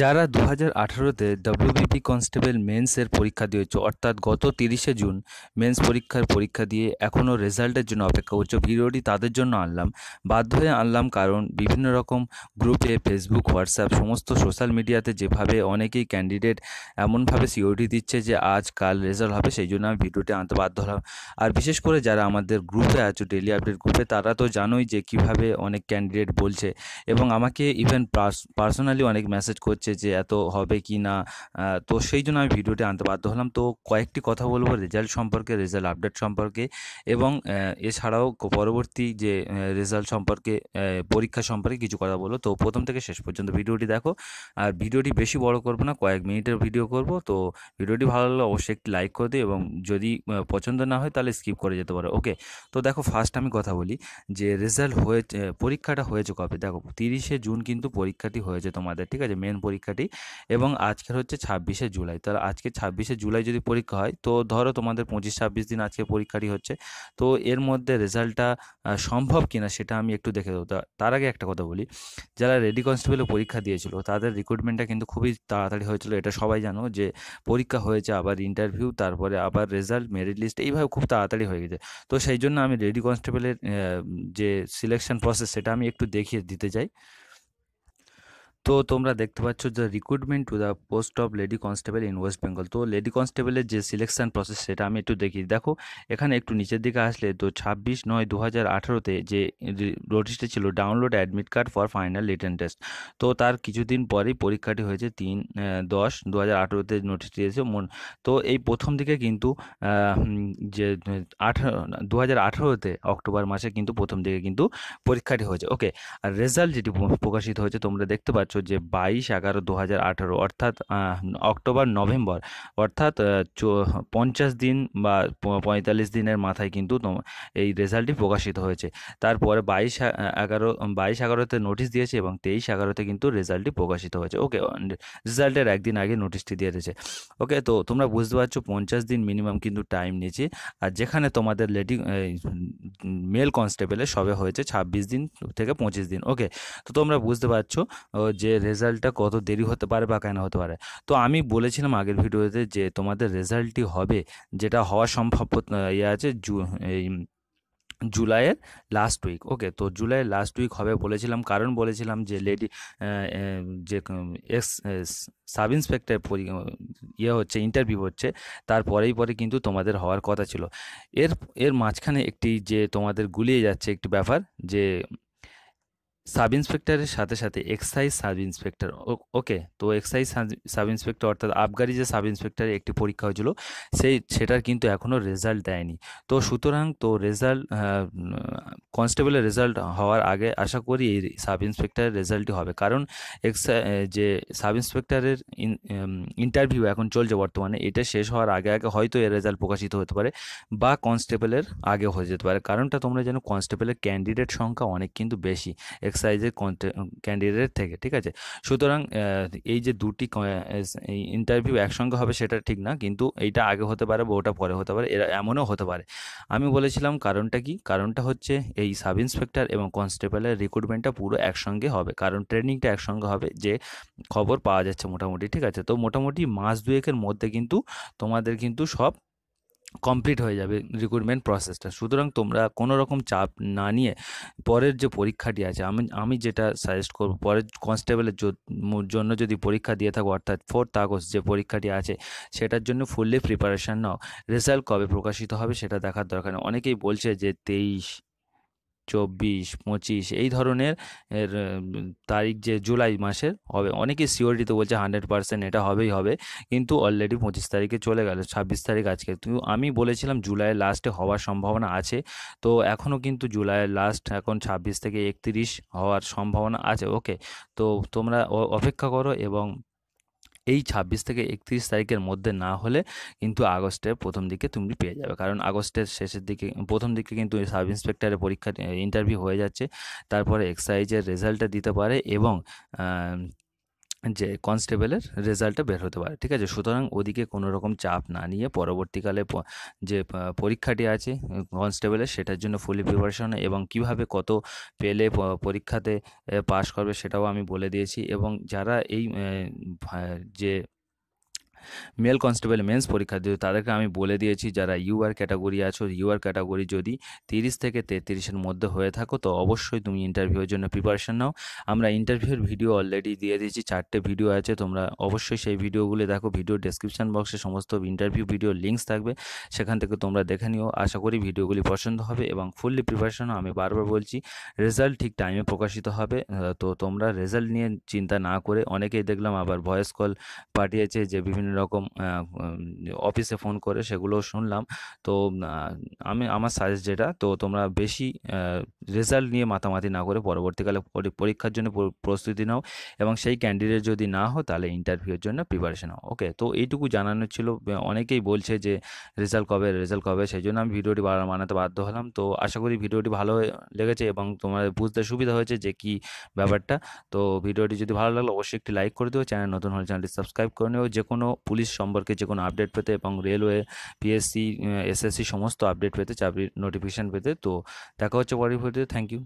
যারা দু হাজার আঠারোতে ডব্লিউবিপি কনস্টেবল মেন্সের পরীক্ষা দিয়েছে অর্থাৎ গত তিরিশে জুন মেন্স পরীক্ষার পরীক্ষা দিয়ে এখনও রেজাল্টের জন্য অপেক্ষা করছে ভিডিওটি তাদের জন্য আনলাম বাধ্য হয়ে আনলাম কারণ বিভিন্ন রকম গ্রুপে ফেসবুক হোয়াটসঅ্যাপ সমস্ত সোশ্যাল মিডিয়াতে যেভাবে অনেকেই ক্যান্ডিডেট এমনভাবে সিওরিটি দিচ্ছে যে আজ কাল রেজাল্ট হবে সেই জন্য আমি ভিডিওটি আনতে বাধ্য হলাম আর বিশেষ করে যারা আমাদের গ্রুপে আছো ডেলি আপডেট গ্রুপে তারা তো জানোই যে কিভাবে অনেক ক্যান্ডিডেট বলছে এবং আমাকে ইভেন পার্সোনালি অনেক মেসেজ করছে হচ্ছে যে এত হবে কি না তো সেই জন্য আমি ভিডিওটি আনতে বাধ্য হলাম তো কয়েকটি কথা বলবো রেজাল্ট সম্পর্কে রেজাল্ট আপডেট সম্পর্কে এবং এছাড়াও পরবর্তী যে রেজাল্ট সম্পর্কে পরীক্ষা সম্পর্কে কিছু কথা বলবো তো প্রথম থেকে শেষ পর্যন্ত ভিডিওটি দেখো আর ভিডিওটি বেশি বড় করব না কয়েক মিনিটের ভিডিও করব তো ভিডিওটি ভালো লাগলে অবশ্যই একটি লাইক করে দিও এবং যদি পছন্দ না হয় তাহলে স্কিপ করে যেতে পারো ওকে তো দেখো ফার্স্ট আমি কথা বলি যে রেজাল্ট হয়ে পরীক্ষাটা হয়েছে কবে দেখো তিরিশে জুন কিন্তু পরীক্ষাটি হয়েছে তোমাদের ঠিক আছে মেন পরীক্ষাটি এবং আজকের হচ্ছে ছাব্বিশে জুলাই তাহলে আজকে ছাব্বিশে জুলাই যদি পরীক্ষা হয় তো ধরো তোমাদের পঁচিশ ছাব্বিশ দিন আজকে পরীক্ষাটি হচ্ছে তো এর মধ্যে রেজাল্টটা সম্ভব কিনা সেটা আমি একটু দেখে দেবো তার আগে একটা কথা বলি যারা রেডি কনস্টেবলে পরীক্ষা দিয়েছিল তাদের রিক্রুটমেন্টটা কিন্তু খুবই তাড়াতাড়ি হয়েছিল এটা সবাই জানো যে পরীক্ষা হয়েছে আবার ইন্টারভিউ তারপরে আবার রেজাল্ট মেরিট লিস্ট এইভাবে খুব তাড়াতাড়ি হয়ে গেছে তো সেই জন্য আমি রেডি কনস্টেবলের যে সিলেকশন প্রসেস সেটা আমি একটু দেখিয়ে দিতে চাই তো তোমরা দেখতে পাচ্ছ যে recruitment to the post of lady constable in West Bengal তো লেডি কনস্টেবলের যে সিলেকশন প্রসেস সেটা আমি একটু দেখি দেখো এখানে একটু নিচের দিকে আসলে তো ছাব্বিশ নয় দু হাজার আঠারোতে যে নোটিশটা ছিল download admit card for final written test তো তার কিছুদিন পরেই পরীক্ষাটি হয়েছে তিন দশ দু হাজার আঠারোতে নোটিশটি এসে মন তো এই প্রথম দিকে কিন্তু যে আঠারো দু হাজার আঠারোতে অক্টোবর মাসে কিন্তু প্রথম দিকে কিন্তু পরীক্ষাটি হয়েছে ওকে আর রেজাল্ট যেটি প্রকাশিত হয়েছে তোমরা দেখতে পাচ্ছ পাচ্ছ যে বাইশ এগারো দু হাজার আঠারো অর্থাৎ অক্টোবর নভেম্বর অর্থাৎ পঞ্চাশ দিন বা পঁয়তাল্লিশ দিনের মাথায় কিন্তু এই রেজাল্টটি প্রকাশিত হয়েছে তারপরে বাইশ এগারো বাইশ এগারোতে নোটিশ দিয়েছে এবং তেইশ এগারোতে কিন্তু রেজাল্টটি প্রকাশিত হয়েছে ওকে রেজাল্টের একদিন আগে নোটিশটি দিয়ে দিয়েছে ওকে তো তোমরা বুঝতে পারছো পঞ্চাশ দিন মিনিমাম কিন্তু টাইম নিয়েছে আর যেখানে তোমাদের লেডি মেল কনস্টেবলের সবে হয়েছে ছাব্বিশ দিন থেকে পঁচিশ দিন ওকে তো তোমরা বুঝতে পারছো যে রেজাল্টটা কত দেরি হতে পারে বা কেন হতে পারে তো আমি বলেছিলাম আগের ভিডিওতে যে তোমাদের রেজাল্টটি হবে যেটা হওয়া সম্ভব ইয়ে আছে জু এই জুলাইয়ের লাস্ট উইক ওকে তো জুলাইয়ের লাস্ট উইক হবে বলেছিলাম কারণ বলেছিলাম যে লেডি যে এক্স সাব ইন্সপেক্টর ইয়ে হচ্ছে ইন্টারভিউ হচ্ছে তারপরেই পরে কিন্তু তোমাদের হওয়ার কথা ছিল এর এর মাঝখানে একটি যে তোমাদের গুলিয়ে যাচ্ছে একটি ব্যাপার যে সাব ইন্সপেক্টরের সাথে সাথে এক্সাইজ সাব ইন্সপেক্টর ওকে তো এক্সাইজ সাব ইন্সপেক্টর অর্থাৎ আবগারি যে সাব ইন্সপেক্টর একটি পরীক্ষা হয়েছিল সেই সেটার কিন্তু এখনও রেজাল্ট দেয়নি তো সুতরাং তো রেজাল্ট কনস্টেবলের রেজাল্ট হওয়ার আগে আশা করি এই সাব ইন্সপেক্টরের রেজাল্টই হবে কারণ এক্সাই যে সাব ইন্সপেক্টরের ইন্টারভিউ এখন চলছে বর্তমানে এটা শেষ হওয়ার আগে আগে হয়তো এর রেজাল্ট প্রকাশিত হতে পারে বা কনস্টেবলের আগে হয়ে যেতে পারে কারণটা তোমরা যেন কনস্টেবলের ক্যান্ডিডেট সংখ্যা অনেক কিন্তু বেশি সাইজের ক্যান্ডিডেট থেকে ঠিক আছে সুতরাং এই যে দুটি ইন্টারভিউ একসঙ্গে হবে সেটা ঠিক না কিন্তু এইটা আগে হতে পারে বা ওটা পরে হতে পারে এরা এমনও হতে পারে আমি বলেছিলাম কারণটা কি কারণটা হচ্ছে এই সাব ইন্সপেক্টর এবং কনস্টেবলের রিক্রুটমেন্টটা পুরো একসঙ্গে হবে কারণ ট্রেনিংটা একসঙ্গে হবে যে খবর পাওয়া যাচ্ছে মোটামুটি ঠিক আছে তো মোটামুটি মাস দুয়েকের মধ্যে কিন্তু তোমাদের কিন্তু সব কমপ্লিট হয়ে যাবে রিক্রুটমেন্ট প্রসেসটা সুতরাং তোমরা কোনো রকম চাপ না নিয়ে পরের যে পরীক্ষাটি আছে আমি আমি যেটা সাজেস্ট করবো পরের কনস্টেবলের জন্য যদি পরীক্ষা দিয়ে থাকো অর্থাৎ ফোর্থ আগস্ট যে পরীক্ষাটি আছে সেটার জন্য ফুললি প্রিপারেশান নাও রেজাল্ট কবে প্রকাশিত হবে সেটা দেখার দরকার নেই অনেকেই বলছে যে তেইশ চব্বিশ পঁচিশ এই ধরনের তারিখ যে জুলাই মাসের হবে অনেকে সিওরিটি তো বলছে হান্ড্রেড পার্সেন্ট এটা হবেই হবে কিন্তু অলরেডি পঁচিশ তারিখে চলে গেল ছাব্বিশ তারিখ আজকে কিন্তু আমি বলেছিলাম জুলাইয়ের লাস্টে হওয়ার সম্ভাবনা আছে তো এখনও কিন্তু জুলাইয়ের লাস্ট এখন ছাব্বিশ থেকে একত্রিশ হওয়ার সম্ভাবনা আছে ওকে তো তোমরা অপেক্ষা করো এবং এই ছাব্বিশ থেকে একত্রিশ তারিখের মধ্যে না হলে কিন্তু আগস্টের প্রথম দিকে তুমি পেয়ে যাবে কারণ আগস্টের শেষের দিকে প্রথম দিকে কিন্তু সাব ইন্সপেক্টরের পরীক্ষা ইন্টারভিউ হয়ে যাচ্ছে তারপরে এক্সাইজের রেজাল্টটা দিতে পারে এবং যে কনস্টেবলের রেজাল্টটা বের হতে পারে ঠিক আছে সুতরাং ওদিকে কোনো রকম চাপ না নিয়ে পরবর্তীকালে যে পরীক্ষাটি আছে কনস্টেবলের সেটার জন্য ফুলি প্রিপারেশন এবং কিভাবে কত পেলে পরীক্ষাতে পাশ করবে সেটাও আমি বলে দিয়েছি এবং যারা এই যে মেল কনস্টেবল মেন্স পরীক্ষা দিতে তাদেরকে আমি বলে দিয়েছি যারা ইউআর ক্যাটাগরি আছো ইউআর ক্যাটাগরি যদি তিরিশ থেকে তেত্রিশের মধ্যে হয়ে থাকো তো অবশ্যই তুমি ইন্টারভিউয়ের জন্য প্রিপারেশান নাও আমরা ইন্টারভিউয়ের ভিডিও অলরেডি দিয়ে দিয়েছি চারটে ভিডিও আছে তোমরা অবশ্যই সেই ভিডিওগুলো দেখো ভিডিও ডিসক্রিপশান বক্সে সমস্ত ইন্টারভিউ ভিডিও লিঙ্কস থাকবে সেখান থেকে তোমরা দেখে নিও আশা করি ভিডিওগুলি পছন্দ হবে এবং ফুললি প্রিপারেশানও আমি বারবার বলছি রেজাল্ট ঠিক টাইমে প্রকাশিত হবে তো তোমরা রেজাল্ট নিয়ে চিন্তা না করে অনেকেই দেখলাম আবার ভয়েস কল পাঠিয়েছে যে বিভিন্ন বিভিন্ন রকম অফিসে ফোন করে সেগুলো শুনলাম তো আমি আমার সাজেস্ট যেটা তো তোমরা বেশি রেজাল্ট নিয়ে মাতামাতি না করে পরবর্তীকালে পরীক্ষার জন্য প্রস্তুতি নাও এবং সেই ক্যান্ডিডেট যদি না হো তাহলে ইন্টারভিউর জন্য প্রিপারেশন নাও ওকে তো এইটুকু জানানো ছিল অনেকেই বলছে যে রেজাল্ট কবে রেজাল্ট কবে সেই জন্য আমি ভিডিওটি বানাতে বাধ্য হলাম তো আশা করি ভিডিওটি ভালো লেগেছে এবং তোমার বুঝতে সুবিধা হয়েছে যে কি ব্যাপারটা তো ভিডিওটি যদি ভালো লাগলো অবশ্যই একটি লাইক করে দিও চ্যানেল নতুন হলে চ্যানেলটি সাবস্ক্রাইব করে নিও যে কোনো পুলিশ সম্পর্কে যে কোনো আপডেট পেতে এবং রেলওয়ে পিএসসি এসএসসি সমস্ত আপডেট পেতে চাকরির নোটিফিকেশান পেতে তো দেখা হচ্ছে পরের ভিডিও থ্যাংক ইউ